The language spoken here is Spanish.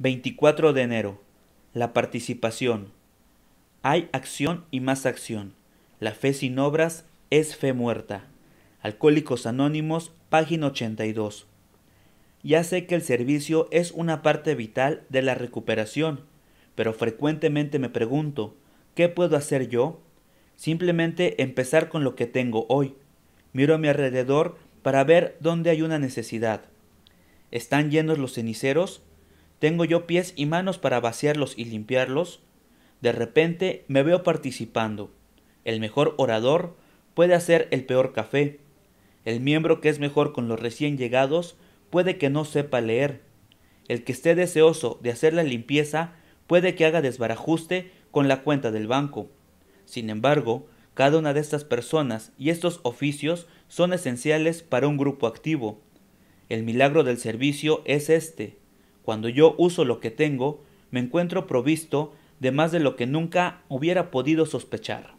24 de enero. La participación. Hay acción y más acción. La fe sin obras es fe muerta. Alcohólicos Anónimos, página 82. Ya sé que el servicio es una parte vital de la recuperación, pero frecuentemente me pregunto, ¿qué puedo hacer yo? Simplemente empezar con lo que tengo hoy. Miro a mi alrededor para ver dónde hay una necesidad. ¿Están llenos los ceniceros? Tengo yo pies y manos para vaciarlos y limpiarlos. De repente me veo participando. El mejor orador puede hacer el peor café. El miembro que es mejor con los recién llegados puede que no sepa leer. El que esté deseoso de hacer la limpieza puede que haga desbarajuste con la cuenta del banco. Sin embargo, cada una de estas personas y estos oficios son esenciales para un grupo activo. El milagro del servicio es este, cuando yo uso lo que tengo, me encuentro provisto de más de lo que nunca hubiera podido sospechar.